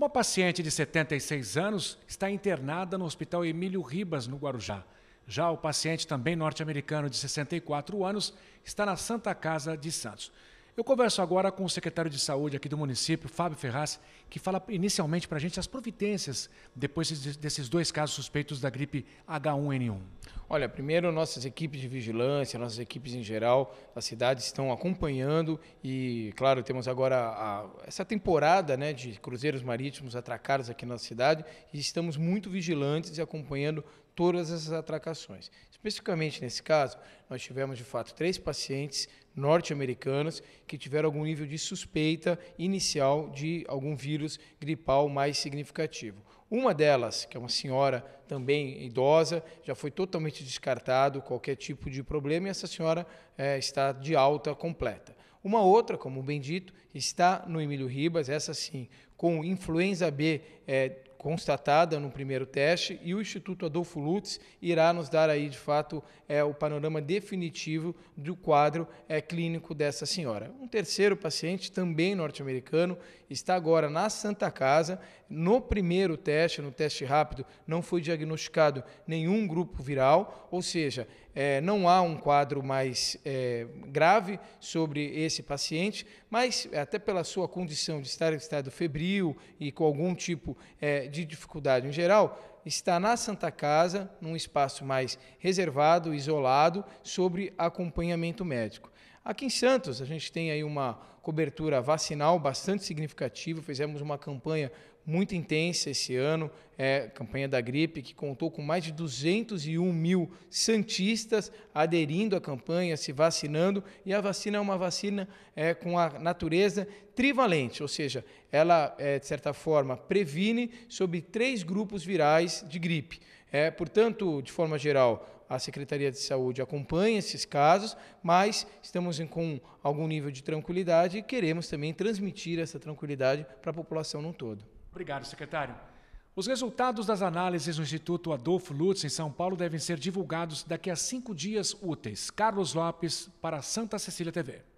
Uma paciente de 76 anos está internada no Hospital Emílio Ribas, no Guarujá. Já o paciente, também norte-americano de 64 anos, está na Santa Casa de Santos. Eu converso agora com o secretário de saúde aqui do município, Fábio Ferraz, que fala inicialmente para a gente as providências depois desses dois casos suspeitos da gripe H1N1. Olha, primeiro nossas equipes de vigilância, nossas equipes em geral da cidade estão acompanhando e, claro, temos agora a, essa temporada né, de cruzeiros marítimos atracados aqui na cidade e estamos muito vigilantes e acompanhando todas essas atracações. Especificamente nesse caso, nós tivemos de fato três pacientes norte-americanos que tiveram algum nível de suspeita inicial de algum vírus gripal mais significativo. Uma delas, que é uma senhora também idosa, já foi totalmente descartado qualquer tipo de problema e essa senhora é, está de alta completa. Uma outra, como bem dito, está no Emílio Ribas, essa sim, com influenza B é, constatada no primeiro teste e o Instituto Adolfo Lutz irá nos dar aí, de fato, é, o panorama definitivo do quadro é, clínico dessa senhora. Um terceiro paciente, também norte-americano, está agora na Santa Casa. No primeiro teste, no teste rápido, não foi diagnosticado nenhum grupo viral, ou seja, é, não há um quadro mais é, grave sobre esse paciente, mas até pela sua condição de estar em estado febril e com algum tipo é, de dificuldade em geral está na Santa Casa, num espaço mais reservado, isolado, sobre acompanhamento médico. Aqui em Santos, a gente tem aí uma cobertura vacinal bastante significativa, fizemos uma campanha muito intensa esse ano, é, campanha da gripe, que contou com mais de 201 mil santistas aderindo à campanha, se vacinando, e a vacina é uma vacina é, com a natureza trivalente, ou seja, ela, é, de certa forma, previne sobre três grupos virais de gripe. É, portanto, de forma geral, a Secretaria de Saúde acompanha esses casos, mas estamos em, com algum nível de tranquilidade e queremos também transmitir essa tranquilidade para a população no todo. Obrigado, secretário. Os resultados das análises do Instituto Adolfo Lutz, em São Paulo, devem ser divulgados daqui a cinco dias úteis. Carlos Lopes, para Santa Cecília TV.